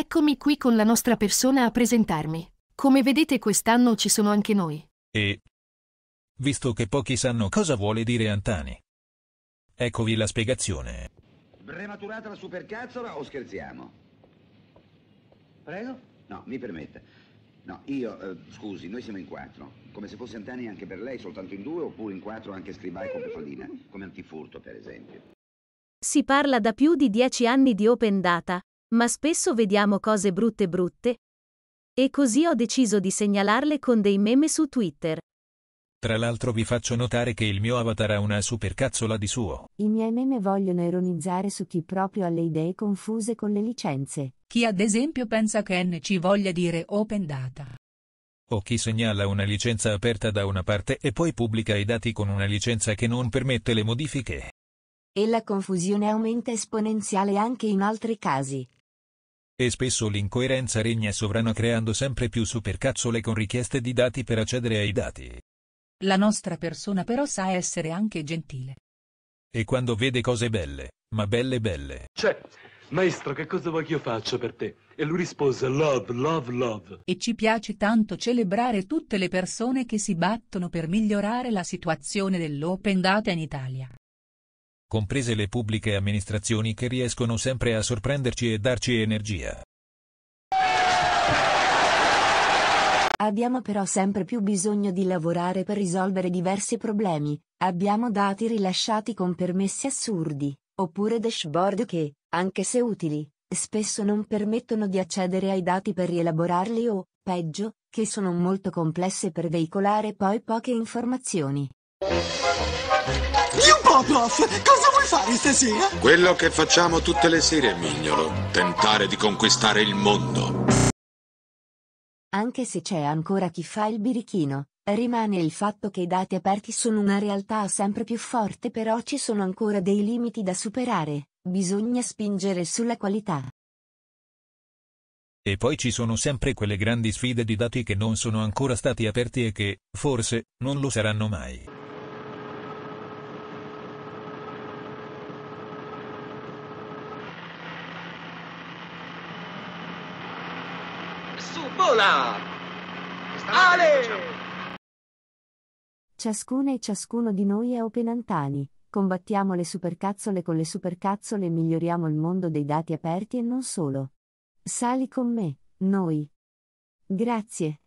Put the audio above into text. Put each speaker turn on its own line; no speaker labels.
Eccomi qui con la nostra persona a presentarmi. Come vedete quest'anno ci sono anche
noi. E? Visto che pochi sanno cosa vuole dire Antani. Eccovi la spiegazione. Prematurata la supercazzola o scherziamo? Prego? No, mi permetta. No, io, eh, scusi, noi siamo in quattro. Come se fosse Antani anche per lei, soltanto in due, oppure in quattro anche scrivai con Pefalina, come antifurto, per esempio.
Si parla da più di dieci anni di open data, ma spesso vediamo cose brutte brutte. E così ho deciso di segnalarle con dei meme su Twitter.
Tra l'altro vi faccio notare che il mio avatar ha una supercazzola di suo.
I miei meme vogliono ironizzare su chi proprio ha le idee confuse con le licenze.
Chi ad esempio pensa che NC voglia dire open data.
O chi segnala una licenza aperta da una parte e poi pubblica i dati con una licenza che non permette le modifiche.
E la confusione aumenta esponenziale anche in altri casi.
E spesso l'incoerenza regna sovrana creando sempre più supercazzole con richieste di dati per accedere ai dati.
La nostra persona però sa essere anche gentile.
E quando vede cose belle, ma belle belle. Cioè, maestro, che cosa vuoi che io faccia per te? E lui rispose, love, love, love.
E ci piace tanto celebrare tutte le persone che si battono per migliorare la situazione dell'open data in Italia
comprese le pubbliche amministrazioni che riescono sempre a sorprenderci e darci energia.
Abbiamo però sempre più bisogno di lavorare per risolvere diversi problemi, abbiamo dati rilasciati con permessi assurdi, oppure dashboard che, anche se utili, spesso non permettono di accedere ai dati per rielaborarli o, peggio, che sono molto complesse per veicolare poi poche informazioni. Oh, prof, cosa vuoi fare stasera?
Quello che facciamo tutte le sere, mignolo. Tentare di conquistare il mondo.
Anche se c'è ancora chi fa il birichino, rimane il fatto che i dati aperti sono una realtà sempre più forte però ci sono ancora dei limiti da superare, bisogna spingere sulla qualità.
E poi ci sono sempre quelle grandi sfide di dati che non sono ancora stati aperti e che, forse, non lo saranno mai. su Bola! Ale!
Ciascuna e ciascuno di noi è Openantani. Combattiamo le supercazzole con le supercazzole e miglioriamo il mondo dei dati aperti e non solo. Sali con me, noi. Grazie.